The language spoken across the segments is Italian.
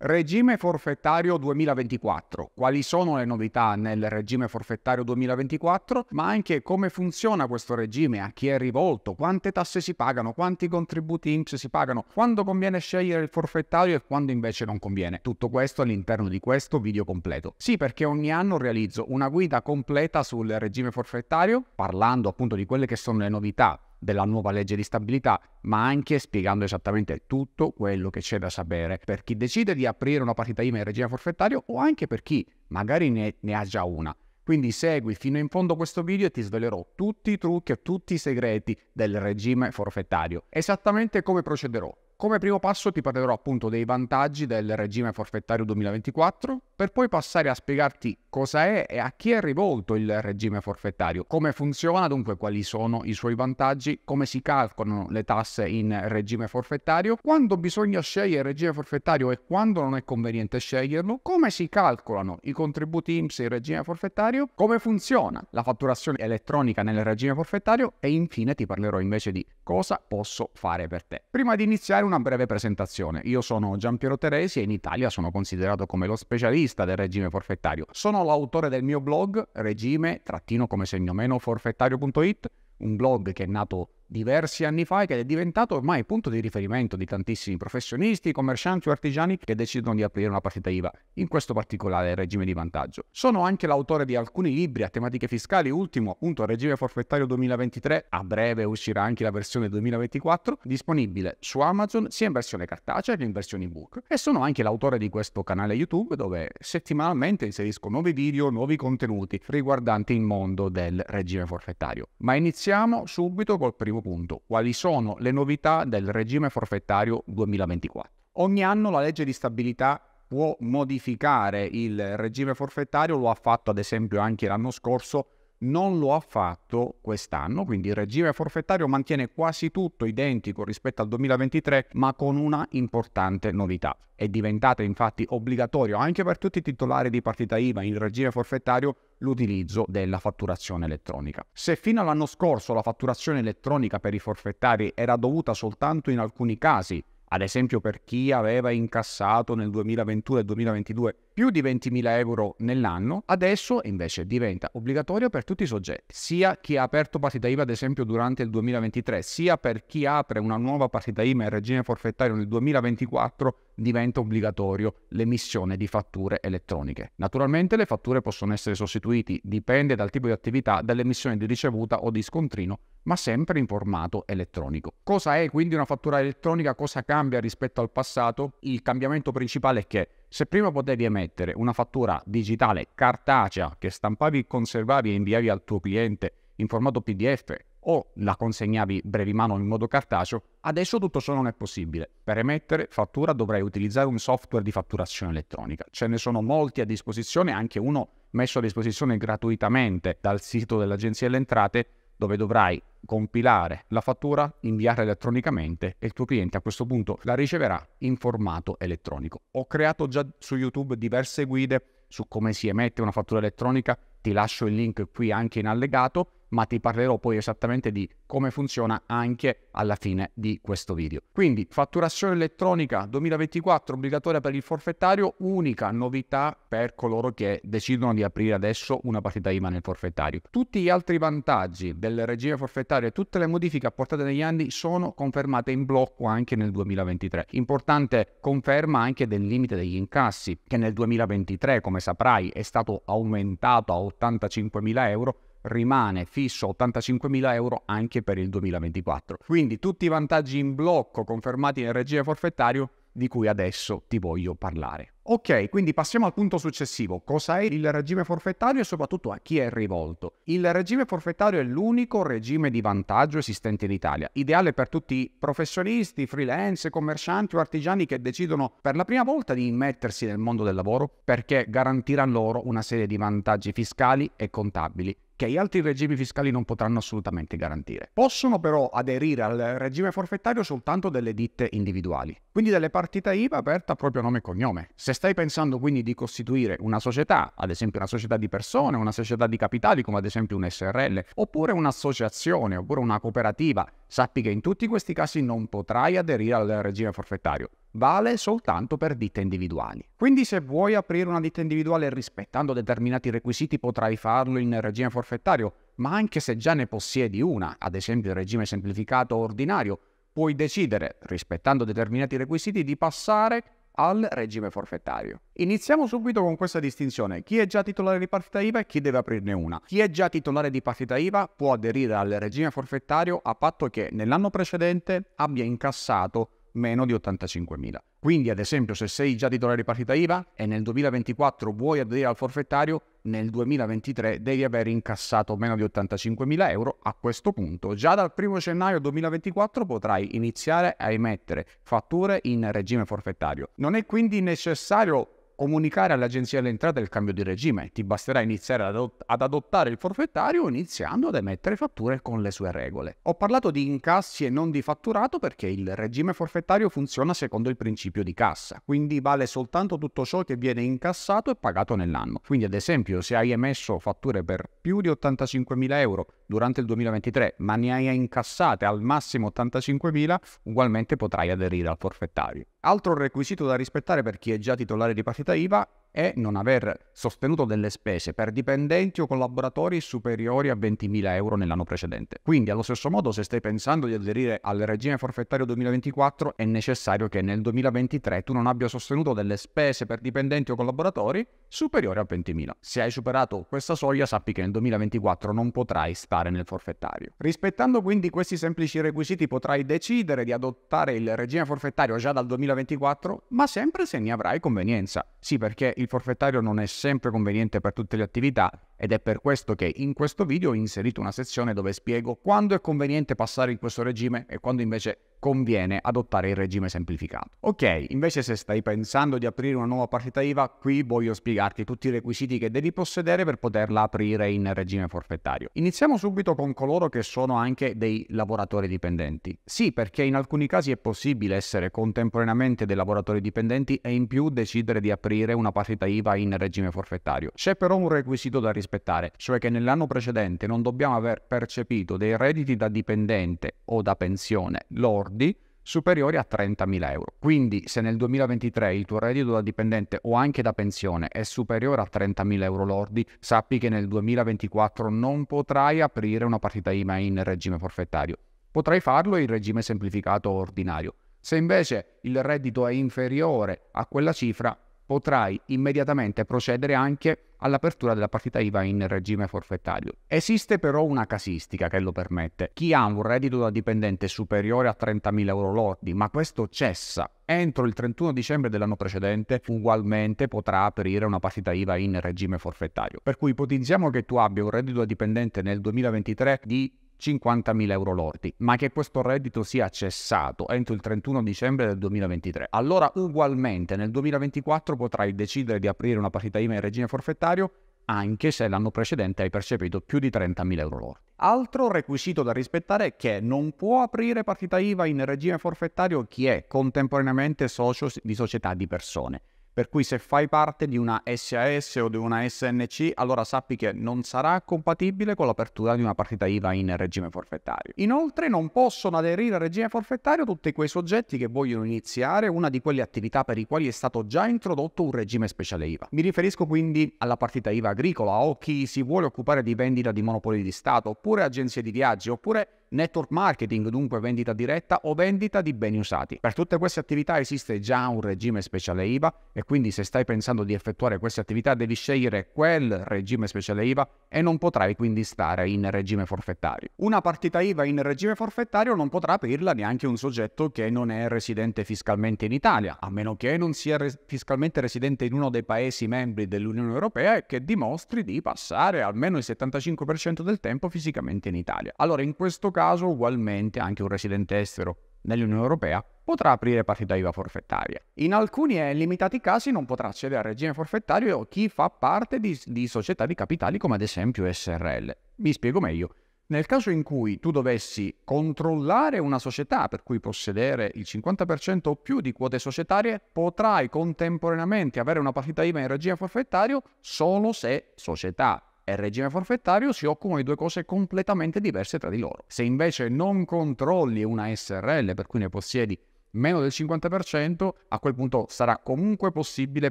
Regime forfettario 2024. Quali sono le novità nel regime forfettario 2024? Ma anche come funziona questo regime, a chi è rivolto, quante tasse si pagano, quanti contributi INPS si pagano, quando conviene scegliere il forfettario e quando invece non conviene. Tutto questo all'interno di questo video completo. Sì, perché ogni anno realizzo una guida completa sul regime forfettario, parlando appunto di quelle che sono le novità della nuova legge di stabilità, ma anche spiegando esattamente tutto quello che c'è da sapere per chi decide di aprire una partita IMA in regime forfettario o anche per chi magari ne, ne ha già una. Quindi segui fino in fondo questo video e ti svelerò tutti i trucchi e tutti i segreti del regime forfettario, esattamente come procederò come primo passo ti parlerò appunto dei vantaggi del regime forfettario 2024, per poi passare a spiegarti cosa è e a chi è rivolto il regime forfettario, come funziona dunque, quali sono i suoi vantaggi, come si calcolano le tasse in regime forfettario, quando bisogna scegliere il regime forfettario e quando non è conveniente sceglierlo, come si calcolano i contributi IMSS in regime forfettario, come funziona la fatturazione elettronica nel regime forfettario e infine ti parlerò invece di cosa posso fare per te. Prima di iniziare una breve presentazione. Io sono Gian Piero Teresi e in Italia sono considerato come lo specialista del regime forfettario. Sono l'autore del mio blog regime-come segno-forfettario.it, un blog che è nato diversi anni fa e che è diventato ormai punto di riferimento di tantissimi professionisti, commercianti o artigiani che decidono di aprire una partita IVA, in questo particolare regime di vantaggio. Sono anche l'autore di alcuni libri a tematiche fiscali, ultimo appunto Regime forfettario 2023, a breve uscirà anche la versione 2024, disponibile su Amazon sia in versione cartacea che in versione ebook. E sono anche l'autore di questo canale YouTube dove settimanalmente inserisco nuovi video, nuovi contenuti riguardanti il mondo del regime forfettario. Ma iniziamo subito col primo primo punto, quali sono le novità del regime forfettario 2024. Ogni anno la legge di stabilità può modificare il regime forfettario, lo ha fatto ad esempio anche l'anno scorso non lo ha fatto quest'anno, quindi il regime forfettario mantiene quasi tutto identico rispetto al 2023, ma con una importante novità. È diventata infatti obbligatorio anche per tutti i titolari di partita IVA in regime forfettario l'utilizzo della fatturazione elettronica. Se fino all'anno scorso la fatturazione elettronica per i forfettari era dovuta soltanto in alcuni casi, ad esempio per chi aveva incassato nel 2021 e 2022 più di 20.000 euro nell'anno, adesso invece diventa obbligatorio per tutti i soggetti, sia chi ha aperto partita IVA ad esempio durante il 2023, sia per chi apre una nuova partita IVA in regime forfettario nel 2024 diventa obbligatorio l'emissione di fatture elettroniche. Naturalmente le fatture possono essere sostituite, dipende dal tipo di attività, dall'emissione di ricevuta o di scontrino, ma sempre in formato elettronico. Cosa è quindi una fattura elettronica? Cosa cambia rispetto al passato? Il cambiamento principale è che se prima potevi emettere una fattura digitale cartacea che stampavi, conservavi e inviavi al tuo cliente in formato PDF o la consegnavi brevimano in modo cartaceo, adesso tutto ciò non è possibile. Per emettere fattura dovrai utilizzare un software di fatturazione elettronica. Ce ne sono molti a disposizione, anche uno messo a disposizione gratuitamente dal sito dell'Agenzia delle Entrate dove dovrai compilare la fattura, inviarla elettronicamente e il tuo cliente a questo punto la riceverà in formato elettronico. Ho creato già su YouTube diverse guide su come si emette una fattura elettronica, ti lascio il link qui anche in allegato ma ti parlerò poi esattamente di come funziona anche alla fine di questo video. Quindi fatturazione elettronica 2024 obbligatoria per il forfettario, unica novità per coloro che decidono di aprire adesso una partita IVA nel forfettario. Tutti gli altri vantaggi del regime forfettario e tutte le modifiche apportate negli anni sono confermate in blocco anche nel 2023. Importante conferma anche del limite degli incassi che nel 2023 come saprai è stato aumentato a 85.000 euro rimane fisso 85.000 euro anche per il 2024. Quindi tutti i vantaggi in blocco confermati nel regime forfettario di cui adesso ti voglio parlare. Ok, quindi passiamo al punto successivo. Cosa è il regime forfettario e soprattutto a chi è rivolto? Il regime forfettario è l'unico regime di vantaggio esistente in Italia, ideale per tutti i professionisti, freelance, commercianti o artigiani che decidono per la prima volta di immettersi nel mondo del lavoro perché garantirà loro una serie di vantaggi fiscali e contabili che gli altri regimi fiscali non potranno assolutamente garantire. Possono però aderire al regime forfettario soltanto delle ditte individuali, quindi delle partite IVA aperte a proprio nome e cognome. Se stai pensando quindi di costituire una società, ad esempio una società di persone, una società di capitali come ad esempio un SRL, oppure un'associazione, oppure una cooperativa, sappi che in tutti questi casi non potrai aderire al regime forfettario vale soltanto per ditte individuali. Quindi se vuoi aprire una ditta individuale rispettando determinati requisiti potrai farlo in regime forfettario, ma anche se già ne possiedi una, ad esempio il regime semplificato o ordinario, puoi decidere, rispettando determinati requisiti, di passare al regime forfettario. Iniziamo subito con questa distinzione. Chi è già titolare di partita IVA e chi deve aprirne una. Chi è già titolare di partita IVA può aderire al regime forfettario a patto che nell'anno precedente abbia incassato meno di 85.000. Quindi, ad esempio, se sei già titolare di partita IVA e nel 2024 vuoi aderire al forfettario, nel 2023 devi aver incassato meno di 85.000 euro. A questo punto, già dal 1 gennaio 2024 potrai iniziare a emettere fatture in regime forfettario. Non è quindi necessario comunicare all'agenzia dell'entrata il cambio di regime, ti basterà iniziare ad adottare il forfettario iniziando ad emettere fatture con le sue regole. Ho parlato di incassi e non di fatturato perché il regime forfettario funziona secondo il principio di cassa, quindi vale soltanto tutto ciò che viene incassato e pagato nell'anno. Quindi ad esempio se hai emesso fatture per più di 85.000 euro durante il 2023 ma ne hai incassate al massimo 85.000, ugualmente potrai aderire al forfettario. Altro requisito da rispettare per chi è già titolare di partita partita IVA e non aver sostenuto delle spese per dipendenti o collaboratori superiori a 20.000 euro nell'anno precedente. Quindi allo stesso modo se stai pensando di aderire al regime forfettario 2024 è necessario che nel 2023 tu non abbia sostenuto delle spese per dipendenti o collaboratori superiori a 20.000. Se hai superato questa soglia sappi che nel 2024 non potrai stare nel forfettario. Rispettando quindi questi semplici requisiti potrai decidere di adottare il regime forfettario già dal 2024 ma sempre se ne avrai convenienza. Sì perché il forfettario non è sempre conveniente per tutte le attività ed è per questo che in questo video ho inserito una sezione dove spiego quando è conveniente passare in questo regime e quando invece conviene adottare il regime semplificato. Ok, invece se stai pensando di aprire una nuova partita IVA, qui voglio spiegarti tutti i requisiti che devi possedere per poterla aprire in regime forfettario. Iniziamo subito con coloro che sono anche dei lavoratori dipendenti. Sì, perché in alcuni casi è possibile essere contemporaneamente dei lavoratori dipendenti e in più decidere di aprire una partita IVA in regime forfettario. C'è però un requisito da rispettare, cioè che nell'anno precedente non dobbiamo aver percepito dei redditi da dipendente o da pensione loro lordi superiori a 30.000 euro. Quindi se nel 2023 il tuo reddito da dipendente o anche da pensione è superiore a 30.000 euro lordi, sappi che nel 2024 non potrai aprire una partita IMA in regime forfettario. Potrai farlo in regime semplificato o ordinario. Se invece il reddito è inferiore a quella cifra, potrai immediatamente procedere anche all'apertura della partita IVA in regime forfettario. Esiste però una casistica che lo permette. Chi ha un reddito da dipendente superiore a 30.000 euro lordi, ma questo cessa entro il 31 dicembre dell'anno precedente, ugualmente potrà aprire una partita IVA in regime forfettario. Per cui ipotizziamo che tu abbia un reddito da dipendente nel 2023 di 50.000 euro lordi, ma che questo reddito sia cessato entro il 31 dicembre del 2023. Allora ugualmente nel 2024 potrai decidere di aprire una partita IVA in regime forfettario anche se l'anno precedente hai percepito più di 30.000 euro lordi. Altro requisito da rispettare è che non può aprire partita IVA in regime forfettario chi è contemporaneamente socio di società di persone per cui se fai parte di una SAS o di una SNC, allora sappi che non sarà compatibile con l'apertura di una partita IVA in regime forfettario. Inoltre non possono aderire al regime forfettario tutti quei soggetti che vogliono iniziare una di quelle attività per i quali è stato già introdotto un regime speciale IVA. Mi riferisco quindi alla partita IVA agricola o chi si vuole occupare di vendita di monopoli di Stato, oppure agenzie di viaggi, oppure network marketing, dunque vendita diretta o vendita di beni usati. Per tutte queste attività esiste già un regime speciale IVA e quindi se stai pensando di effettuare queste attività devi scegliere quel regime speciale IVA e non potrai quindi stare in regime forfettario. Una partita IVA in regime forfettario non potrà aprirla neanche un soggetto che non è residente fiscalmente in Italia, a meno che non sia res- fiscalmente residente in uno dei paesi membri dell'Unione Europea e che dimostri di passare almeno il 75% del tempo fisicamente in Italia. Allora in questo caso caso ugualmente anche un residente estero nell'Unione Europea potrà aprire partita IVA forfettaria. In alcuni e eh, limitati casi non potrà accedere al regime forfettario chi fa parte di, di società di capitali come ad esempio SRL. Mi spiego meglio. Nel caso in cui tu dovessi controllare una società, per cui possedere il 50% o più di quote societarie, potrai contemporaneamente avere una partita IVA in regime forfettario solo se società e regime forfettario si occupano di due cose completamente diverse tra di loro. Se invece non controlli una SRL per cui ne possiedi meno del 50%, a quel punto sarà comunque possibile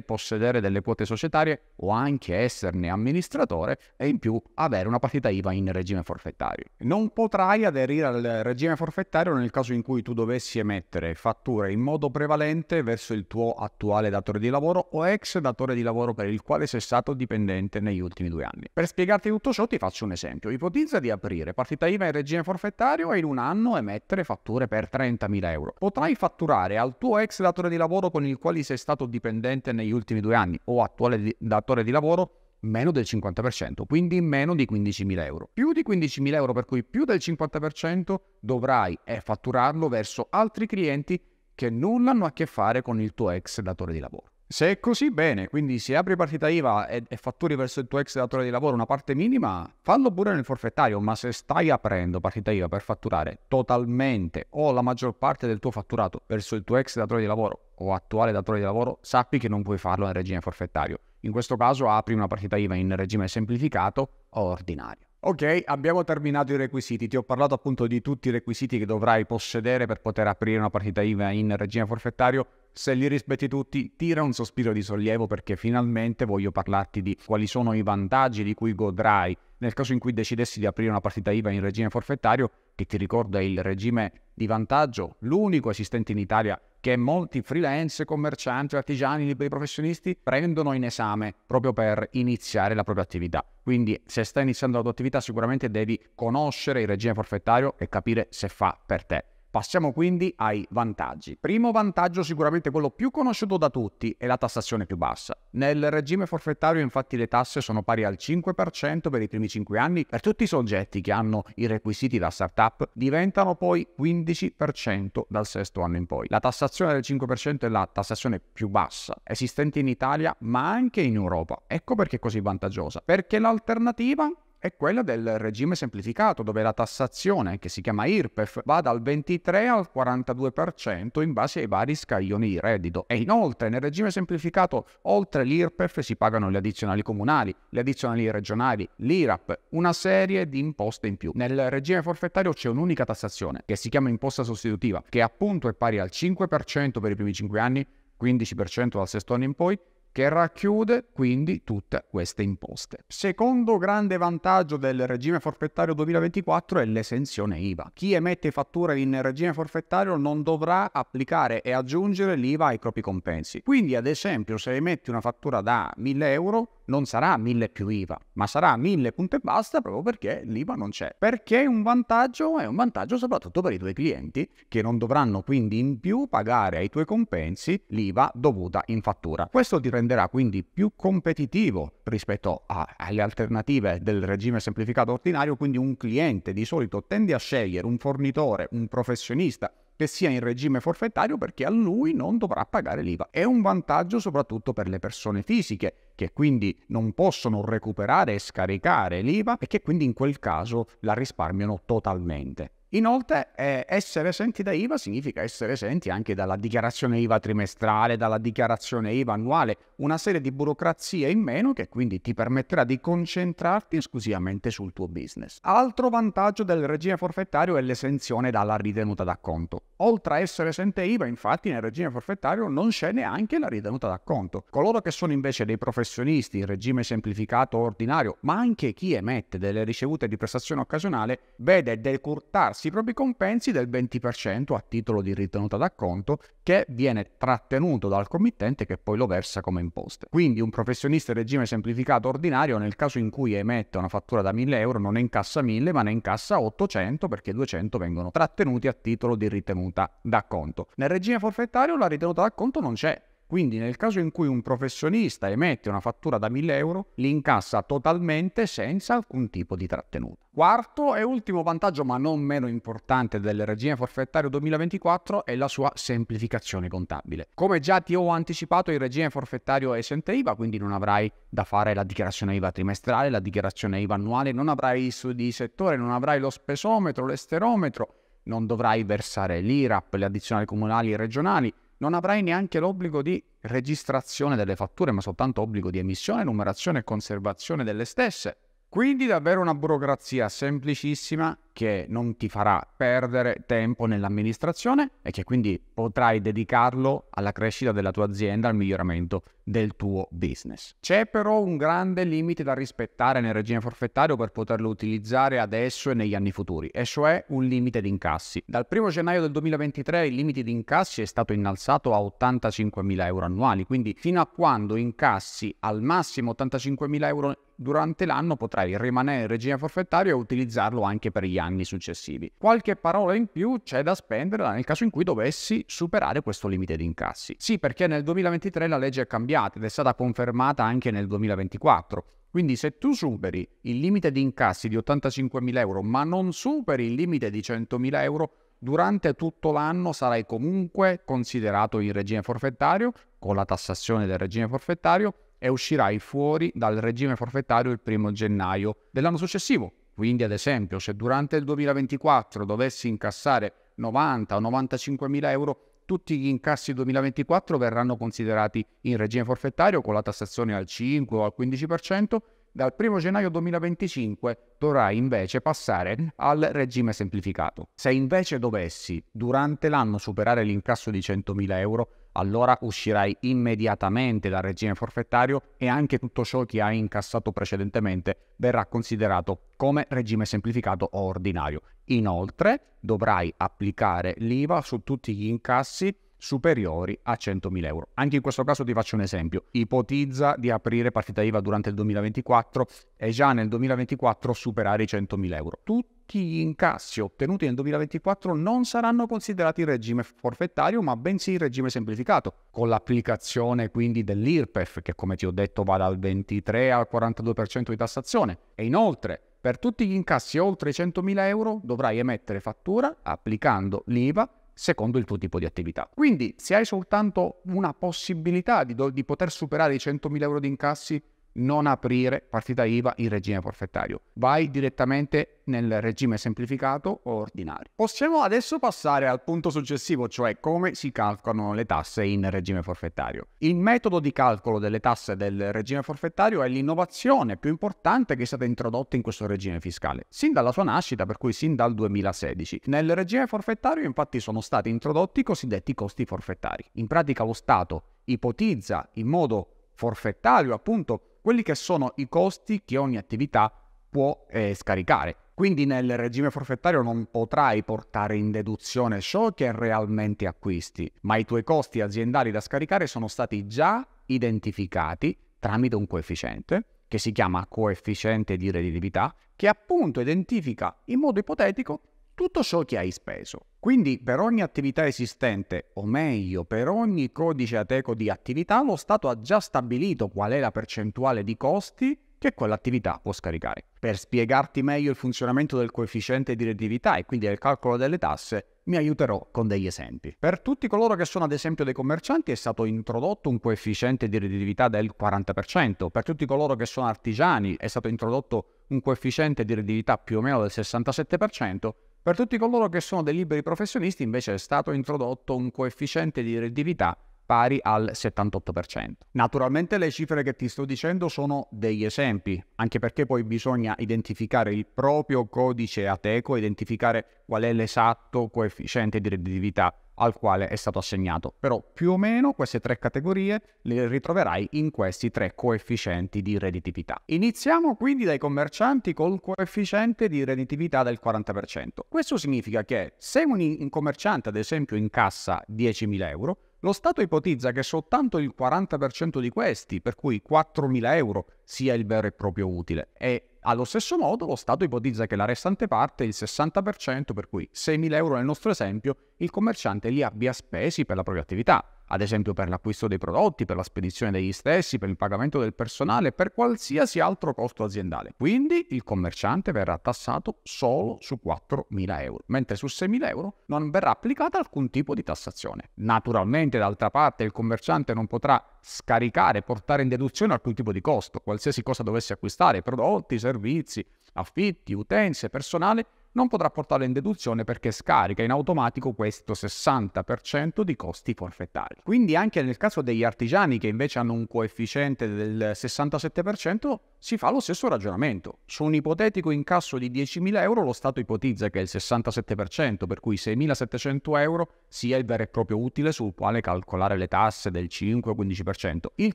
possedere delle quote societarie o anche esserne amministratore e in più avere una partita IVA in regime forfettario. Non potrai aderire al regime forfettario nel caso in cui tu dovessi emettere fatture in modo prevalente verso il tuo attuale datore di lavoro o ex datore di lavoro per il quale sei stato dipendente negli ultimi due anni. Per spiegarti tutto ciò ti faccio un esempio. Ipotizza di aprire partita IVA in regime forfettario e in un anno emettere fatture per 30.000 euro. Potrai fatturare fatturare al tuo ex datore di lavoro con il quale sei stato dipendente negli ultimi due anni o attuale datore di lavoro meno del 50%, quindi meno di 15.000 euro. Più di 15.000 euro, per cui più del 50% dovrai eh, fatturarlo verso altri clienti che nulla hanno a che fare con il tuo ex datore di lavoro. Se è così, bene, quindi se apri partita IVA e, e fatturi verso il tuo ex datore di lavoro una parte minima, fallo pure nel forfettario, ma se stai aprendo partita IVA per fatturare totalmente o la maggior parte del tuo fatturato verso il tuo ex datore di lavoro o attuale datore di lavoro, sappi che non puoi farlo in regime forfettario. In questo caso apri una partita IVA in regime semplificato o ordinario. Ok, abbiamo terminato i requisiti. Ti ho parlato appunto di tutti i requisiti che dovrai possedere per poter aprire una partita IVA in regime forfettario. Se li rispetti tutti, tira un sospiro di sollievo perché finalmente voglio parlarti di quali sono i vantaggi di cui godrai nel caso in cui decidessi di aprire una partita IVA in regime forfettario, che ti ricordo è il regime di vantaggio, l'unico esistente in Italia che molti freelance, commercianti, artigiani, liberi professionisti prendono in esame proprio per iniziare la propria attività. Quindi se stai iniziando la tua attività sicuramente devi conoscere il regime forfettario e capire se fa per te. Passiamo quindi ai vantaggi. Primo vantaggio sicuramente quello più conosciuto da tutti è la tassazione più bassa. Nel regime forfettario infatti le tasse sono pari al 5% per i primi 5 anni per tutti i soggetti che hanno i requisiti da startup, diventano poi 15% dal sesto anno in poi. La tassazione del 5% è la tassazione più bassa esistente in Italia ma anche in Europa. Ecco perché è così vantaggiosa, perché l'alternativa è quella del regime semplificato, dove la tassazione, che si chiama IRPEF, va dal 23 al 42% in base ai vari scaglioni di reddito. E inoltre nel regime semplificato, oltre l'IRPEF, si pagano le addizionali comunali, le addizionali regionali, l'IRAP, una serie di imposte in più. Nel regime forfettario c'è un'unica tassazione, che si chiama imposta sostitutiva, che appunto è pari al 5% per i primi 5 anni, 15% dal sesto anno in poi che racchiude quindi tutte queste imposte. Secondo grande vantaggio del regime forfettario 2024 è l'esenzione IVA. Chi emette fatture in regime forfettario non dovrà applicare e aggiungere l'IVA ai propri compensi. Quindi ad esempio se emetti una fattura da 1000 euro non sarà 1000 più IVA, ma sarà 1000 punto e basta proprio perché l'IVA non c'è. Perché un vantaggio è un vantaggio soprattutto per i tuoi clienti che non dovranno quindi in più pagare ai tuoi compensi l'IVA dovuta in fattura. Questo ti renderà quindi più competitivo rispetto a, alle alternative del regime semplificato ordinario, quindi un cliente di solito tende a scegliere un fornitore, un professionista che sia in regime forfettario perché a lui non dovrà pagare l'IVA. È un vantaggio soprattutto per le persone fisiche che quindi non possono recuperare e scaricare l'IVA e che quindi in quel caso la risparmiano totalmente. Inoltre, eh, essere esenti da IVA significa essere esenti anche dalla dichiarazione IVA trimestrale, dalla dichiarazione IVA annuale, una serie di burocrazie in meno che quindi ti permetterà di concentrarti esclusivamente sul tuo business. Altro vantaggio del regime forfettario è l'esenzione dalla ritenuta d'acconto. Oltre a essere esente IVA, infatti, nel regime forfettario non c'è neanche la ritenuta d'acconto. Coloro che sono invece dei professionisti in regime semplificato ordinario, ma anche chi emette delle ricevute di prestazione occasionale, vede decurtarsi pagarsi i propri compensi del 20% a titolo di ritenuta d'acconto che viene trattenuto dal committente che poi lo versa come imposte. Quindi un professionista in regime semplificato ordinario nel caso in cui emette una fattura da 1000 euro non ne incassa 1000 ma ne incassa 800 perché 200 vengono trattenuti a titolo di ritenuta d'acconto. Nel regime forfettario la ritenuta d'acconto non c'è, quindi nel caso in cui un professionista emette una fattura da 1000 euro, li incassa totalmente senza alcun tipo di trattenuta. Quarto e ultimo vantaggio, ma non meno importante, del regime forfettario 2024 è la sua semplificazione contabile. Come già ti ho anticipato, il regime forfettario è esente IVA, quindi non avrai da fare la dichiarazione IVA trimestrale, la dichiarazione IVA annuale, non avrai i studi di settore, non avrai lo spesometro, l'esterometro, non dovrai versare l'IRAP, le addizionali comunali e regionali, non avrai neanche l'obbligo di registrazione delle fatture, ma soltanto obbligo di emissione, numerazione e conservazione delle stesse. Quindi davvero una burocrazia semplicissima che non ti farà perdere tempo nell'amministrazione e che quindi potrai dedicarlo alla crescita della tua azienda, al miglioramento del tuo business. C'è però un grande limite da rispettare nel regime forfettario per poterlo utilizzare adesso e negli anni futuri, e cioè un limite di incassi. Dal 1 gennaio del 2023 il limite di incassi è stato innalzato a 85.000 euro annuali, quindi fino a quando incassi al massimo 85.000 euro durante l'anno potrai rimanere in regime forfettario e utilizzarlo anche per gli anni anni successivi. Qualche parola in più c'è da spenderla nel caso in cui dovessi superare questo limite di incassi. Sì, perché nel 2023 la legge è cambiata ed è stata confermata anche nel 2024. Quindi se tu superi il limite di incassi di 85.000 euro ma non superi il limite di 100.000 euro, durante tutto l'anno sarai comunque considerato in regime forfettario con la tassazione del regime forfettario e uscirai fuori dal regime forfettario il primo gennaio dell'anno successivo. Quindi ad esempio se durante il 2024 dovessi incassare 90 o 95 mila euro, tutti gli incassi 2024 verranno considerati in regime forfettario con la tassazione al 5 o al 15%, dal 1 gennaio 2025 dovrai invece passare al regime semplificato. Se invece dovessi durante l'anno superare l'incasso di 100.000 euro, allora uscirai immediatamente dal regime forfettario e anche tutto ciò che hai incassato precedentemente verrà considerato come regime semplificato o ordinario. Inoltre dovrai applicare l'IVA su tutti gli incassi superiori a 100.000 euro. Anche in questo caso ti faccio un esempio. Ipotizza di aprire partita IVA durante il 2024 e già nel 2024 superare i 100.000 euro. Tutto tutti gli incassi ottenuti nel 2024 non saranno considerati in regime forfettario, ma bensì in regime semplificato, con l'applicazione quindi dell'IRPEF, che come ti ho detto va dal 23 al 42% di tassazione. E inoltre, per tutti gli incassi oltre i 100.000 euro dovrai emettere fattura applicando l'IVA secondo il tuo tipo di attività. Quindi se hai soltanto una possibilità di, do- di poter superare i 100.000 euro di incassi non aprire partita IVA in regime forfettario, vai direttamente nel regime semplificato o ordinario. Possiamo adesso passare al punto successivo, cioè come si calcolano le tasse in regime forfettario. Il metodo di calcolo delle tasse del regime forfettario è l'innovazione più importante che è stata introdotta in questo regime fiscale, sin dalla sua nascita, per cui sin dal 2016. Nel regime forfettario infatti sono stati introdotti i cosiddetti costi forfettari. In pratica lo Stato ipotizza in modo forfettario appunto quelli che sono i costi che ogni attività può eh, scaricare. Quindi nel regime forfettario non potrai portare in deduzione ciò che realmente acquisti, ma i tuoi costi aziendali da scaricare sono stati già identificati tramite un coefficiente che si chiama coefficiente di redditività, che appunto identifica in modo ipotetico tutto ciò che hai speso. Quindi per ogni attività esistente, o meglio, per ogni codice ateco di attività, lo Stato ha già stabilito qual è la percentuale di costi che quell'attività può scaricare. Per spiegarti meglio il funzionamento del coefficiente di redditività e quindi del calcolo delle tasse, mi aiuterò con degli esempi. Per tutti coloro che sono ad esempio dei commercianti è stato introdotto un coefficiente di redditività del 40%, per tutti coloro che sono artigiani è stato introdotto un coefficiente di redditività più o meno del 67%, per tutti coloro che sono dei liberi professionisti invece è stato introdotto un coefficiente di redditività pari al 78%. Naturalmente le cifre che ti sto dicendo sono degli esempi, anche perché poi bisogna identificare il proprio codice ateco, identificare qual è l'esatto coefficiente di redditività al quale è stato assegnato. Però più o meno queste tre categorie le ritroverai in questi tre coefficienti di redditività. Iniziamo quindi dai commercianti col coefficiente di redditività del 40%. Questo significa che se un commerciante ad esempio incassa 10.000 euro, lo Stato ipotizza che soltanto il 40% di questi, per cui 4.000 euro, sia il vero e proprio utile e allo stesso modo lo Stato ipotizza che la restante parte, il 60%, per cui 6.000 euro nel nostro esempio, il commerciante li abbia spesi per la propria attività ad esempio per l'acquisto dei prodotti, per la spedizione degli stessi, per il pagamento del personale, per qualsiasi altro costo aziendale. Quindi il commerciante verrà tassato solo su 4.000 euro, mentre su 6.000 euro non verrà applicata alcun tipo di tassazione. Naturalmente, d'altra parte, il commerciante non potrà scaricare, portare in deduzione alcun tipo di costo, qualsiasi cosa dovesse acquistare, prodotti, servizi, affitti, utenze, personale, non potrà portarlo in deduzione perché scarica in automatico questo 60% di costi forfettari. Quindi anche nel caso degli artigiani che invece hanno un coefficiente del 67%, si fa lo stesso ragionamento. Su un ipotetico incasso di 10.000 euro lo Stato ipotizza che è il 67%, per cui 6.700 euro sia il vero e proprio utile sul quale calcolare le tasse del 5-15%. Il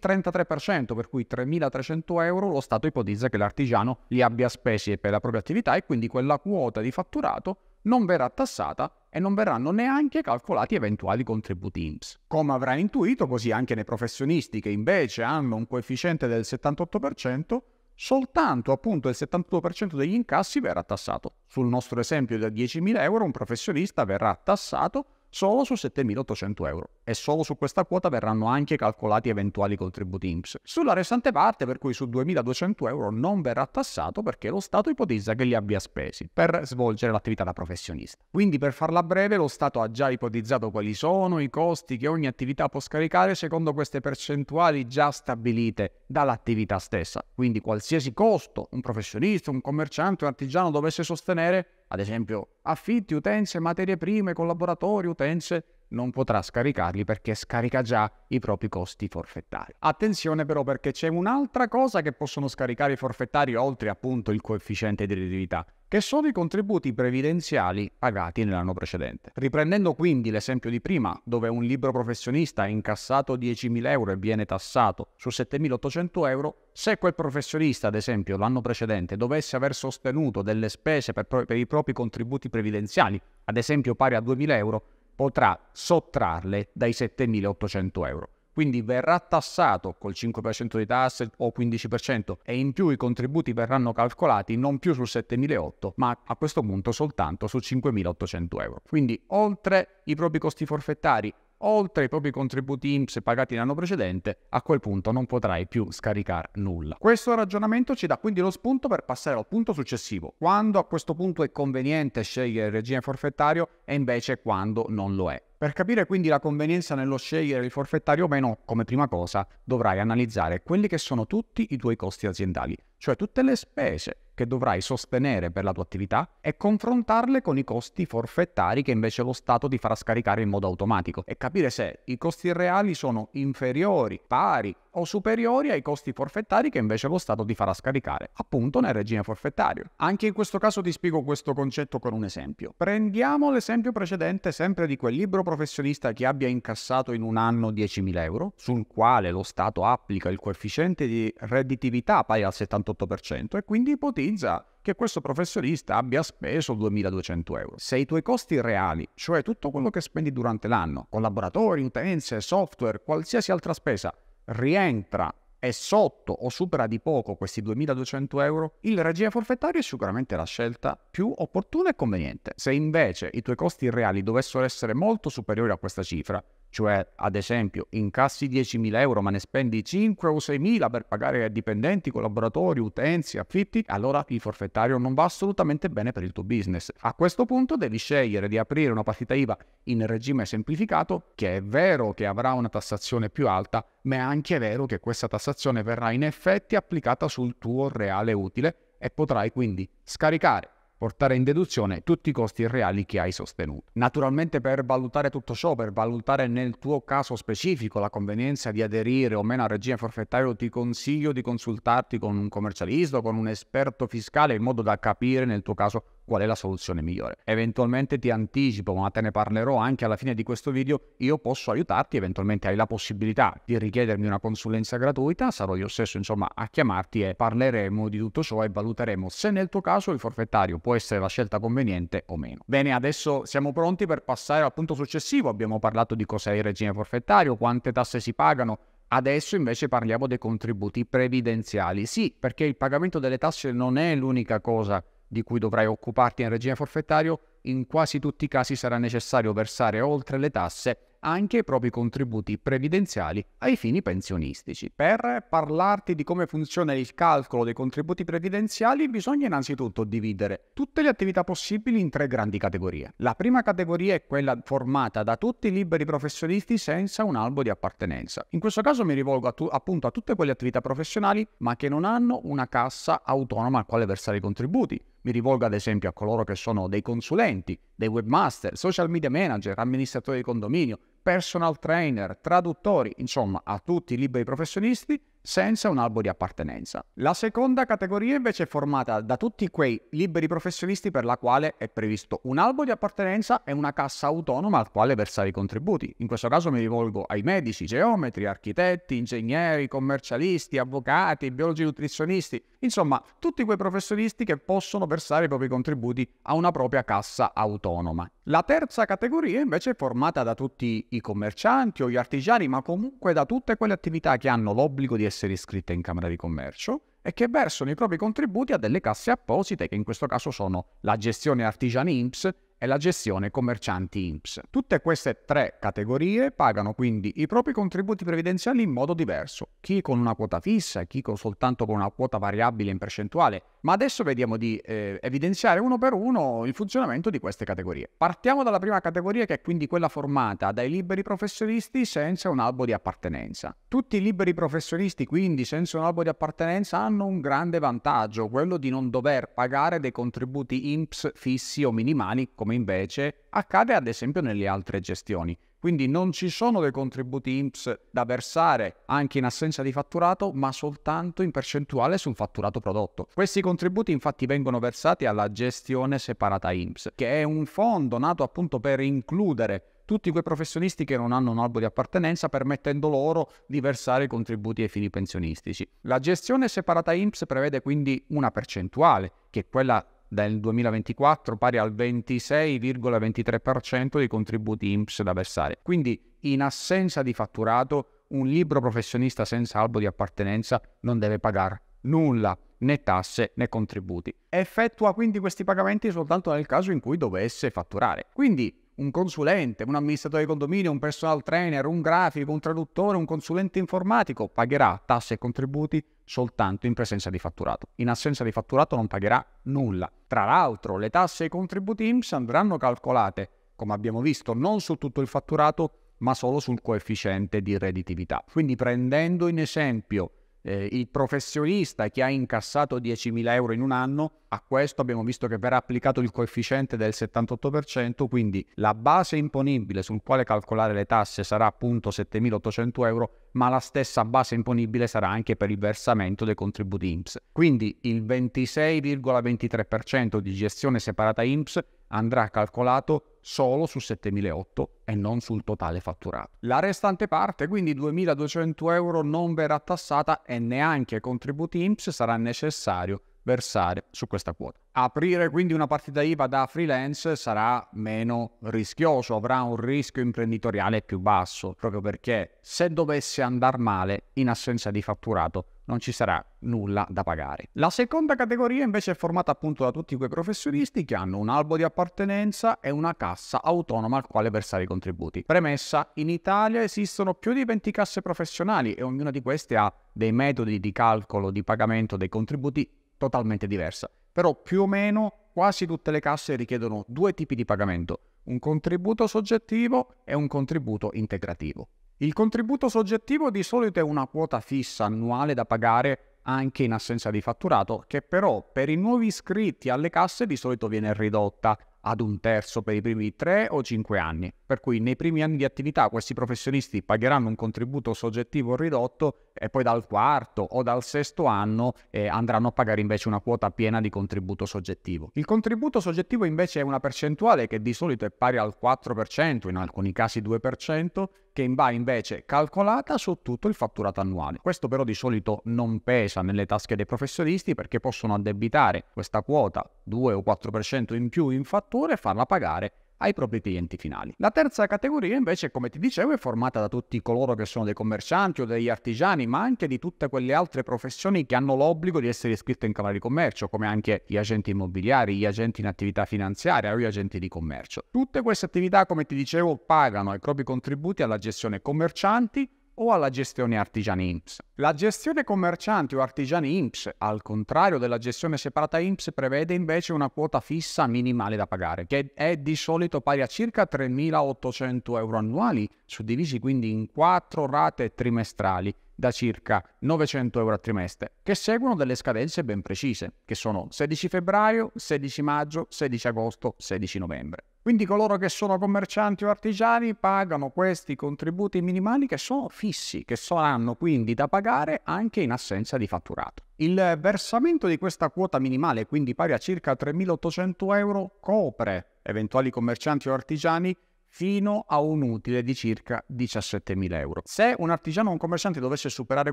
33%, per cui 3.300 euro, lo Stato ipotizza che l'artigiano li abbia spesi per la propria attività e quindi quella quota di fatturato non verrà tassata e non verranno neanche calcolati eventuali contributi INPS. Come avrà intuito, così anche nei professionisti che invece hanno un coefficiente del 78%, soltanto appunto il 72% degli incassi verrà tassato. Sul nostro esempio da 10.000 euro un professionista verrà tassato solo su 7.800 euro e solo su questa quota verranno anche calcolati eventuali contributi INPS. Sulla restante parte, per cui su 2.200 euro non verrà tassato perché lo Stato ipotizza che li abbia spesi per svolgere l'attività da professionista. Quindi per farla breve, lo Stato ha già ipotizzato quali sono i costi che ogni attività può scaricare secondo queste percentuali già stabilite dall'attività stessa. Quindi qualsiasi costo un professionista, un commerciante, un artigiano dovesse sostenere ad esempio affitti, utenze, materie prime, collaboratori, utenze, non potrà scaricarli perché scarica già i propri costi forfettari. Attenzione però perché c'è un'altra cosa che possono scaricare i forfettari oltre appunto il coefficiente di redditività che sono i contributi previdenziali pagati nell'anno precedente. Riprendendo quindi l'esempio di prima, dove un libro professionista ha incassato 10.000 euro e viene tassato su 7.800 euro, se quel professionista, ad esempio, l'anno precedente dovesse aver sostenuto delle spese per, pro- per i propri contributi previdenziali, ad esempio pari a 2.000 euro, potrà sottrarle dai 7.800 euro quindi verrà tassato col 5% di tasse o 15% e in più i contributi verranno calcolati non più sul 7.800 ma a questo punto soltanto su 5.800 euro. Quindi oltre i propri costi forfettari oltre ai propri contributi INPS pagati l'anno precedente, a quel punto non potrai più scaricare nulla. Questo ragionamento ci dà quindi lo spunto per passare al punto successivo, quando a questo punto è conveniente scegliere il regime forfettario e invece quando non lo è. Per capire quindi la convenienza nello scegliere il forfettario o meno, come prima cosa dovrai analizzare quelli che sono tutti i tuoi costi aziendali, cioè tutte le spese che dovrai sostenere per la tua attività e confrontarle con i costi forfettari che invece lo Stato ti farà scaricare in modo automatico e capire se i costi reali sono inferiori, pari o superiori ai costi forfettari che invece lo Stato ti farà scaricare, appunto nel regime forfettario. Anche in questo caso ti spiego questo concetto con un esempio. Prendiamo l'esempio precedente sempre di quel libro professionista che abbia incassato in un anno 10.000 euro, sul quale lo Stato applica il coefficiente di redditività pari al 78% e quindi ipotizza che questo professionista abbia speso 2.200 euro. Se i tuoi costi reali, cioè tutto quello che spendi durante l'anno, collaboratori, utenze, software, qualsiasi altra spesa, rientra è sotto o supera di poco questi 2.200 euro, il regime forfettario è sicuramente la scelta più opportuna e conveniente. Se invece i tuoi costi reali dovessero essere molto superiori a questa cifra, cioè ad esempio incassi 10.000 euro ma ne spendi 5 o 6.000 per pagare dipendenti, collaboratori, utenzi, affitti, allora il forfettario non va assolutamente bene per il tuo business. A questo punto devi scegliere di aprire una partita IVA in regime semplificato che è vero che avrà una tassazione più alta, ma è anche vero che questa tassazione verrà in effetti applicata sul tuo reale utile e potrai quindi scaricare portare in deduzione tutti i costi reali che hai sostenuto. Naturalmente per valutare tutto ciò, per valutare nel tuo caso specifico la convenienza di aderire o meno al regime forfettario, ti consiglio di consultarti con un commercialista o con un esperto fiscale in modo da capire nel tuo caso qual è la soluzione migliore. Eventualmente ti anticipo, ma te ne parlerò anche alla fine di questo video, io posso aiutarti, eventualmente hai la possibilità di richiedermi una consulenza gratuita, sarò io stesso insomma a chiamarti e parleremo di tutto ciò e valuteremo se nel tuo caso il forfettario può essere la scelta conveniente o meno. Bene, adesso siamo pronti per passare al punto successivo, abbiamo parlato di cos'è il regime forfettario, quante tasse si pagano, Adesso invece parliamo dei contributi previdenziali. Sì, perché il pagamento delle tasse non è l'unica cosa di cui dovrai occuparti in regime forfettario, in quasi tutti i casi sarà necessario versare oltre le tasse anche i propri contributi previdenziali ai fini pensionistici. Per parlarti di come funziona il calcolo dei contributi previdenziali bisogna innanzitutto dividere tutte le attività possibili in tre grandi categorie. La prima categoria è quella formata da tutti i liberi professionisti senza un albo di appartenenza. In questo caso mi rivolgo a tu- appunto a tutte quelle attività professionali ma che non hanno una cassa autonoma a quale versare i contributi mi rivolgo ad esempio a coloro che sono dei consulenti, dei webmaster, social media manager, amministratori di condominio, personal trainer, traduttori, insomma a tutti i liberi professionisti senza un albo di appartenenza. La seconda categoria invece è formata da tutti quei liberi professionisti per la quale è previsto un albo di appartenenza e una cassa autonoma al quale versare i contributi. In questo caso mi rivolgo ai medici, geometri, architetti, ingegneri, commercialisti, avvocati, biologi nutrizionisti, insomma tutti quei professionisti che possono versare i propri contributi a una propria cassa autonoma. La terza categoria invece è formata da tutti i commercianti o gli artigiani, ma comunque da tutte quelle attività che hanno l'obbligo di essere iscritte in Camera di Commercio e che versano i propri contributi a delle casse apposite che in questo caso sono la gestione artigiani IMSS e la gestione commercianti INPS. Tutte queste tre categorie pagano quindi i propri contributi previdenziali in modo diverso, chi con una quota fissa, e chi con soltanto con una quota variabile in percentuale, ma adesso vediamo di eh, evidenziare uno per uno il funzionamento di queste categorie. Partiamo dalla prima categoria che è quindi quella formata dai liberi professionisti senza un albo di appartenenza. Tutti i liberi professionisti quindi senza un albo di appartenenza hanno un grande vantaggio, quello di non dover pagare dei contributi INPS fissi o minimali come come invece accade ad esempio nelle altre gestioni. Quindi non ci sono dei contributi IMSS da versare anche in assenza di fatturato, ma soltanto in percentuale sul fatturato prodotto. Questi contributi infatti vengono versati alla gestione separata IMSS, che è un fondo nato appunto per includere tutti quei professionisti che non hanno un albo di appartenenza permettendo loro di versare i contributi ai fini pensionistici. La gestione separata INPS prevede quindi una percentuale, che è quella del 2024 pari al 26,23% dei contributi IMPS da versare. Quindi in assenza di fatturato un libro professionista senza albo di appartenenza non deve pagare nulla, né tasse né contributi. Effettua quindi questi pagamenti soltanto nel caso in cui dovesse fatturare. Quindi un consulente, un amministratore di condominio, un personal trainer, un grafico, un traduttore, un consulente informatico pagherà tasse e contributi soltanto in presenza di fatturato. In assenza di fatturato non pagherà nulla. Tra l'altro, le tasse e i contributi IMSS andranno calcolate, come abbiamo visto, non su tutto il fatturato, ma solo sul coefficiente di redditività. Quindi prendendo in esempio eh, il professionista che ha incassato 10.000 euro in un anno, a questo abbiamo visto che verrà applicato il coefficiente del 78%, quindi la base imponibile sul quale calcolare le tasse sarà appunto 7.800 euro, ma la stessa base imponibile sarà anche per il versamento dei contributi IMSS. Quindi il 26,23% di gestione separata IMSS andrà calcolato solo su 7.008 e non sul totale fatturato. La restante parte, quindi 2.200 euro, non verrà tassata e neanche contributi INPS sarà necessario versare su questa quota. Aprire quindi una partita IVA da freelance sarà meno rischioso, avrà un rischio imprenditoriale più basso, proprio perché se dovesse andare male in assenza di fatturato non ci sarà nulla da pagare. La seconda categoria invece è formata appunto da tutti quei professionisti che hanno un albo di appartenenza e una cassa autonoma al quale versare i contributi. Premessa, in Italia esistono più di 20 casse professionali e ognuna di queste ha dei metodi di calcolo di pagamento dei contributi totalmente diversa. Però più o meno quasi tutte le casse richiedono due tipi di pagamento, un contributo soggettivo e un contributo integrativo. Il contributo soggettivo di solito è una quota fissa annuale da pagare anche in assenza di fatturato, che però per i nuovi iscritti alle casse di solito viene ridotta ad un terzo per i primi 3 o 5 anni, per cui nei primi anni di attività questi professionisti pagheranno un contributo soggettivo ridotto e poi dal quarto o dal sesto anno eh, andranno a pagare invece una quota piena di contributo soggettivo. Il contributo soggettivo invece è una percentuale che di solito è pari al 4%, in alcuni casi 2%, che va invece calcolata su tutto il fatturato annuale. Questo però di solito non pesa nelle tasche dei professionisti perché possono addebitare questa quota 2 o 4% in più in fattura e farla pagare ai propri clienti finali. La terza categoria invece, come ti dicevo, è formata da tutti coloro che sono dei commercianti o degli artigiani, ma anche di tutte quelle altre professioni che hanno l'obbligo di essere iscritte in canale di Commercio, come anche gli agenti immobiliari, gli agenti in attività finanziaria o gli agenti di commercio. Tutte queste attività, come ti dicevo, pagano i propri contributi alla gestione commercianti o alla gestione artigiani INPS. La gestione commercianti o artigiani INPS, al contrario della gestione separata INPS, prevede invece una quota fissa minimale da pagare, che è di solito pari a circa 3.800 euro annuali, suddivisi quindi in quattro rate trimestrali, da circa 900 euro a trimestre, che seguono delle scadenze ben precise, che sono 16 febbraio, 16 maggio, 16 agosto, 16 novembre. Quindi coloro che sono commercianti o artigiani pagano questi contributi minimali che sono fissi, che saranno quindi da pagare anche in assenza di fatturato. Il versamento di questa quota minimale, quindi pari a circa 3.800 euro, copre eventuali commercianti o artigiani fino a un utile di circa 17.000 euro. Se un artigiano o un commerciante dovesse superare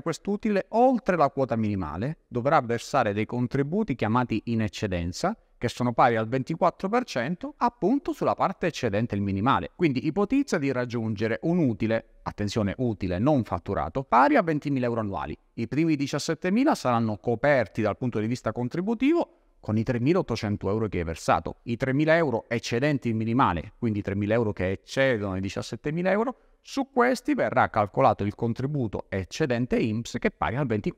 quest'utile, oltre la quota minimale, dovrà versare dei contributi chiamati in eccedenza, che sono pari al 24%, appunto sulla parte eccedente il minimale. Quindi ipotizza di raggiungere un utile, attenzione utile non fatturato, pari a 20.000 euro annuali. I primi 17.000 saranno coperti dal punto di vista contributivo, con i 3.800 euro che hai versato. I 3.000 euro eccedenti il minimale, quindi 3.000 euro che eccedono i 17.000 euro, su questi verrà calcolato il contributo eccedente IMSS che paga al 24%.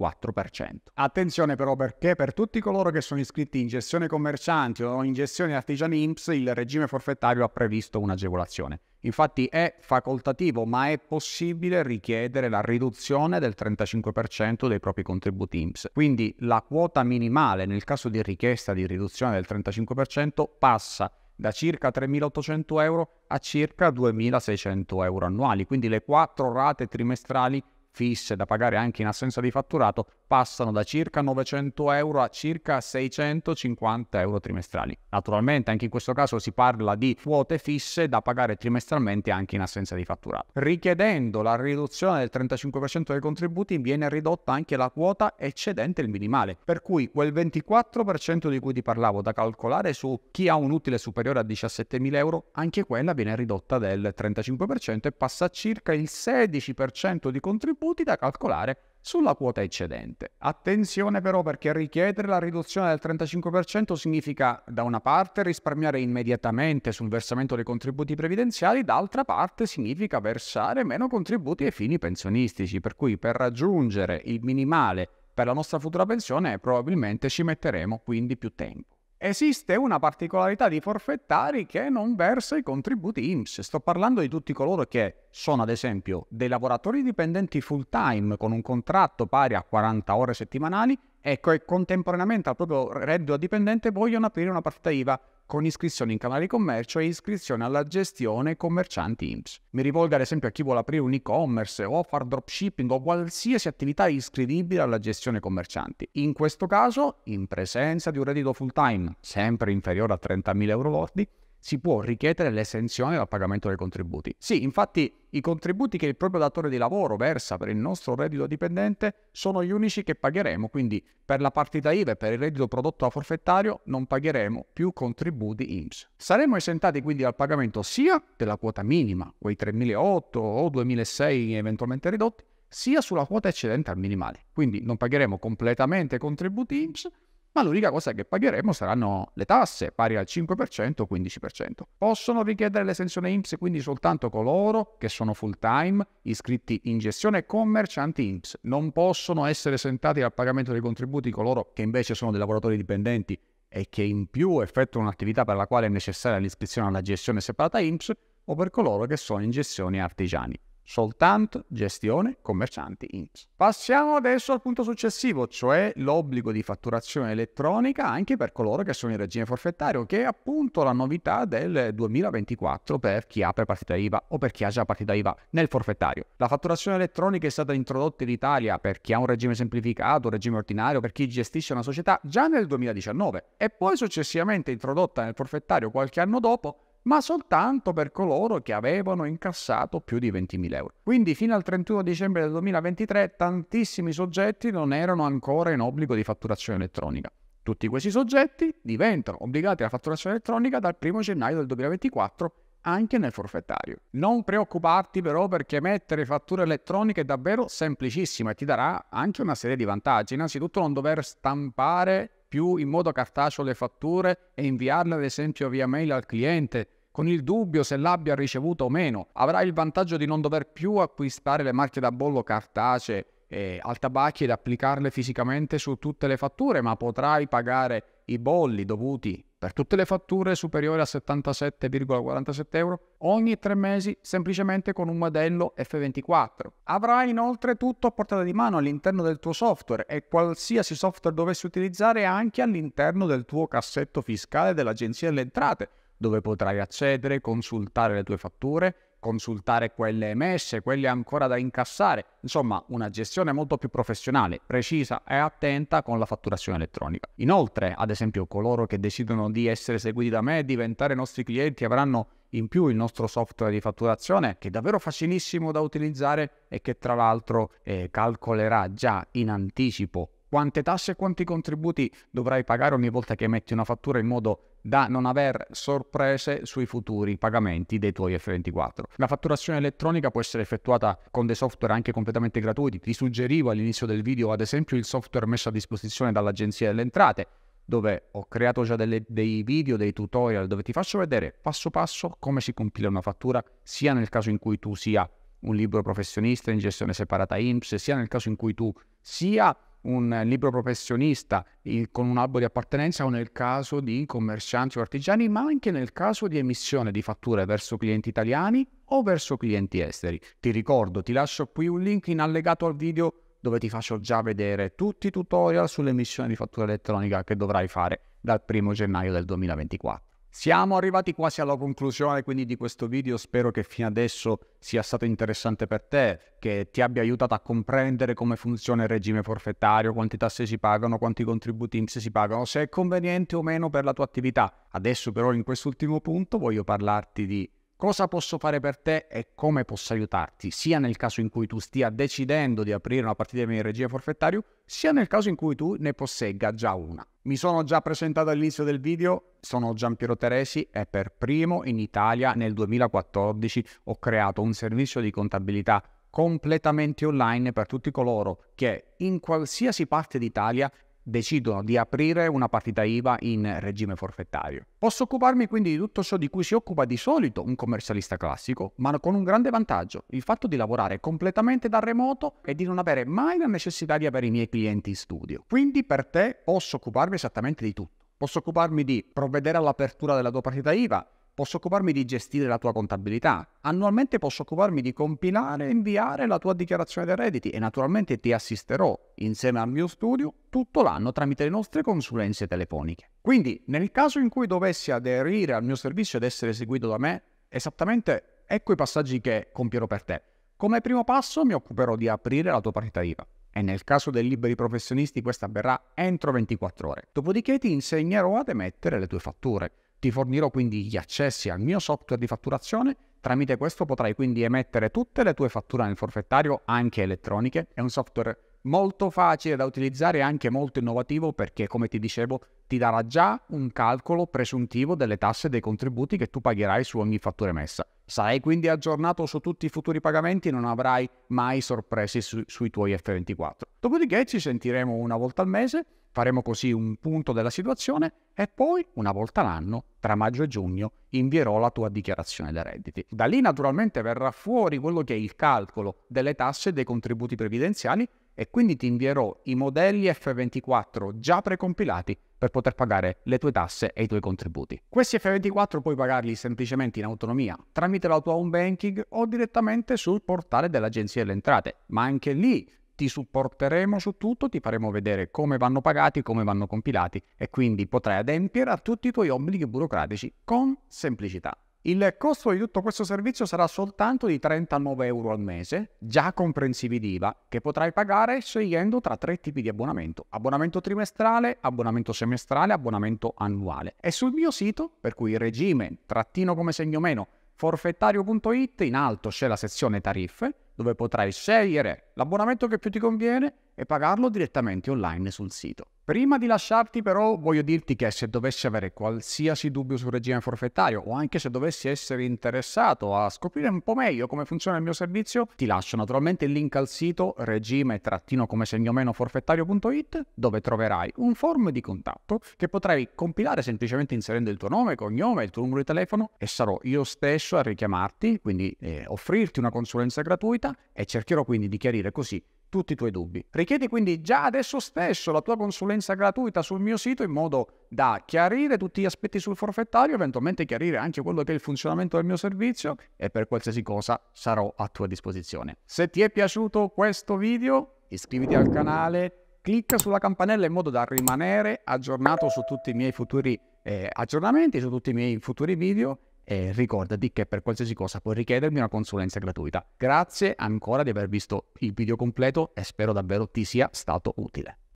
Attenzione però perché per tutti coloro che sono iscritti in gestione commercianti o in gestione artigiani IMSS il regime forfettario ha previsto un'agevolazione. Infatti è facoltativo ma è possibile richiedere la riduzione del 35% dei propri contributi IMSS. Quindi la quota minimale nel caso di richiesta di riduzione del 35% passa da circa 3.800 euro a circa 2.600 euro annuali, quindi le quattro rate trimestrali fisse da pagare anche in assenza di fatturato passano da circa 900 euro a circa 650 euro trimestrali. Naturalmente anche in questo caso si parla di quote fisse da pagare trimestralmente anche in assenza di fatturato. Richiedendo la riduzione del 35% dei contributi viene ridotta anche la quota eccedente il minimale, per cui quel 24% di cui ti parlavo da calcolare su chi ha un utile superiore a 17.000 euro, anche quella viene ridotta del 35% e passa a circa il 16% di contributi da calcolare sulla quota eccedente. Attenzione però perché richiedere la riduzione del 35% significa da una parte risparmiare immediatamente sul versamento dei contributi previdenziali, d'altra parte significa versare meno contributi ai fini pensionistici, per cui per raggiungere il minimale per la nostra futura pensione probabilmente ci metteremo quindi più tempo. Esiste una particolarità di forfettari che non versa i contributi IMSS. Sto parlando di tutti coloro che sono, ad esempio, dei lavoratori dipendenti full time con un contratto pari a 40 ore settimanali ecco, e contemporaneamente al proprio reddito dipendente vogliono aprire una partita IVA con iscrizione in canale commercio e iscrizione alla gestione commercianti IMSS. Mi rivolgo ad esempio a chi vuole aprire un e-commerce o fare dropshipping o qualsiasi attività iscrivibile alla gestione commercianti. In questo caso, in presenza di un reddito full time sempre inferiore a 30.000 euro lordi, si può richiedere l'esenzione dal pagamento dei contributi. Sì, infatti i contributi che il proprio datore di lavoro versa per il nostro reddito dipendente sono gli unici che pagheremo, quindi per la partita IVA e per il reddito prodotto a forfettario non pagheremo più contributi IMSS. Saremo esentati quindi dal pagamento sia della quota minima, quei 3.008 o 2.006 eventualmente ridotti, sia sulla quota eccedente al minimale. Quindi non pagheremo completamente contributi IMSS, ma l'unica cosa che pagheremo saranno le tasse, pari al 5% o 15%. Possono richiedere l'esenzione IMSS quindi soltanto coloro che sono full time, iscritti in gestione commercianti IMSS. Non possono essere esentati dal pagamento dei contributi coloro che invece sono dei lavoratori dipendenti e che in più effettuano un'attività per la quale è necessaria l'iscrizione alla gestione separata IMSS o per coloro che sono in gestione artigiani soltanto gestione commercianti INPS. Passiamo adesso al punto successivo, cioè l'obbligo di fatturazione elettronica anche per coloro che sono in regime forfettario, che è appunto la novità del 2024 per chi apre partita IVA o per chi ha già partita IVA nel forfettario. La fatturazione elettronica è stata introdotta in Italia per chi ha un regime semplificato, un regime ordinario, per chi gestisce una società già nel 2019 e poi successivamente introdotta nel forfettario qualche anno dopo ma soltanto per coloro che avevano incassato più di 20.000 euro. Quindi fino al 31 dicembre del 2023 tantissimi soggetti non erano ancora in obbligo di fatturazione elettronica. Tutti questi soggetti diventano obbligati alla fatturazione elettronica dal 1 gennaio del 2024 anche nel forfettario. Non preoccuparti però perché mettere fatture elettroniche è davvero semplicissimo e ti darà anche una serie di vantaggi. Innanzitutto non dover stampare più in modo cartaceo le fatture e inviarle ad esempio via mail al cliente, con il dubbio se l'abbia ricevuto o meno. Avrà il vantaggio di non dover più acquistare le marche da bollo cartacee e al tabacchi ed applicarle fisicamente su tutte le fatture, ma potrai pagare i bolli dovuti per tutte le fatture superiori a 77,47 euro ogni tre mesi semplicemente con un modello F24. Avrai inoltre tutto a portata di mano all'interno del tuo software e qualsiasi software dovessi utilizzare anche all'interno del tuo cassetto fiscale dell'Agenzia delle Entrate, dove potrai accedere, consultare le tue fatture consultare quelle emesse, quelle ancora da incassare, insomma una gestione molto più professionale, precisa e attenta con la fatturazione elettronica. Inoltre, ad esempio, coloro che decidono di essere seguiti da me e diventare nostri clienti avranno in più il nostro software di fatturazione che è davvero facilissimo da utilizzare e che tra l'altro eh, calcolerà già in anticipo quante tasse e quanti contributi dovrai pagare ogni volta che emetti una fattura in modo da non aver sorprese sui futuri pagamenti dei tuoi F24. La fatturazione elettronica può essere effettuata con dei software anche completamente gratuiti. Ti suggerivo all'inizio del video ad esempio il software messo a disposizione dall'Agenzia delle Entrate dove ho creato già delle, dei video, dei tutorial dove ti faccio vedere passo passo come si compila una fattura, sia nel caso in cui tu sia un libro professionista in gestione separata IMSS, sia nel caso in cui tu sia un libro professionista il, con un albo di appartenenza o nel caso di commercianti o artigiani, ma anche nel caso di emissione di fatture verso clienti italiani o verso clienti esteri. Ti ricordo, ti lascio qui un link in allegato al video dove ti faccio già vedere tutti i tutorial sull'emissione di fattura elettronica che dovrai fare dal 1 gennaio del 2024. Siamo arrivati quasi alla conclusione quindi di questo video, spero che fino adesso sia stato interessante per te, che ti abbia aiutato a comprendere come funziona il regime forfettario, quanti tasse si pagano, quanti contributi INPS si pagano, se è conveniente o meno per la tua attività. Adesso però in quest'ultimo punto voglio parlarti di Cosa posso fare per te e come posso aiutarti, sia nel caso in cui tu stia decidendo di aprire una partita di regia forfettario, sia nel caso in cui tu ne possegga già una. Mi sono già presentato all'inizio del video, sono Giampiero Teresi e per primo in Italia nel 2014 ho creato un servizio di contabilità completamente online per tutti coloro che in qualsiasi parte d'Italia decidono di aprire una partita IVA in regime forfettario. Posso occuparmi quindi di tutto ciò di cui si occupa di solito un commercialista classico, ma con un grande vantaggio, il fatto di lavorare completamente da remoto e di non avere mai la necessità di avere i miei clienti in studio. Quindi per te posso occuparmi esattamente di tutto. Posso occuparmi di provvedere all'apertura della tua partita IVA, Posso occuparmi di gestire la tua contabilità. Annualmente posso occuparmi di compilare e inviare la tua dichiarazione dei redditi e naturalmente ti assisterò insieme al mio studio tutto l'anno tramite le nostre consulenze telefoniche. Quindi, nel caso in cui dovessi aderire al mio servizio ed essere seguito da me, esattamente ecco i passaggi che compierò per te. Come primo passo mi occuperò di aprire la tua partita IVA e nel caso dei liberi professionisti questa avverrà entro 24 ore. Dopodiché ti insegnerò ad emettere le tue fatture. Ti fornirò quindi gli accessi al mio software di fatturazione Tramite questo potrai quindi emettere tutte le tue fatture nel forfettario, anche elettroniche. È un software molto facile da utilizzare e anche molto innovativo perché, come ti dicevo, ti darà già un calcolo presuntivo delle tasse e dei contributi che tu pagherai su ogni fattura emessa. Sarai quindi aggiornato su tutti i futuri pagamenti e non avrai mai sorprese su, sui tuoi F24. Dopodiché ci sentiremo una volta al mese Faremo così un punto della situazione e poi, una volta l'anno, tra maggio e giugno, invierò la tua dichiarazione dei redditi. Da lì naturalmente verrà fuori quello che è il calcolo delle tasse e dei contributi previdenziali e quindi ti invierò i modelli F24 già precompilati per poter pagare le tue tasse e i tuoi contributi. Questi F24 puoi pagarli semplicemente in autonomia tramite la tua home banking o direttamente sul portale dell'Agenzia delle Entrate, ma anche lì ti supporteremo su tutto, ti faremo vedere come vanno pagati, come vanno compilati e quindi potrai adempiere a tutti i tuoi obblighi burocratici con semplicità. Il costo di tutto questo servizio sarà soltanto di 39 euro al mese, già comprensivi di IVA, che potrai pagare scegliendo tra tre tipi di abbonamento. Abbonamento trimestrale, abbonamento semestrale, abbonamento annuale. E sul mio sito, per cui regime, trattino come segno meno, forfettario.it, in alto c'è la sezione tariffe, dove potrai scegliere l'abbonamento che più ti conviene e pagarlo direttamente online sul sito. Prima di lasciarti però voglio dirti che se dovessi avere qualsiasi dubbio sul regime forfettario o anche se dovessi essere interessato a scoprire un po' meglio come funziona il mio servizio, ti lascio naturalmente il link al sito regime-forfettario.it dove troverai un form di contatto che potrai compilare semplicemente inserendo il tuo nome, cognome, il tuo numero di telefono e sarò io stesso a richiamarti, quindi eh, offrirti una consulenza gratuita e cercherò quindi di chiarire così tutti i tuoi dubbi. Richiedi quindi già adesso stesso la tua consulenza gratuita sul mio sito in modo da chiarire tutti gli aspetti sul forfettario, eventualmente chiarire anche quello che è il funzionamento del mio servizio e per qualsiasi cosa sarò a tua disposizione. Se ti è piaciuto questo video, iscriviti al canale, clicca sulla campanella in modo da rimanere aggiornato su tutti i miei futuri eh, aggiornamenti, su tutti i miei futuri video e ricordati che per qualsiasi cosa puoi richiedermi una consulenza gratuita. Grazie ancora di aver visto il video completo e spero davvero ti sia stato utile.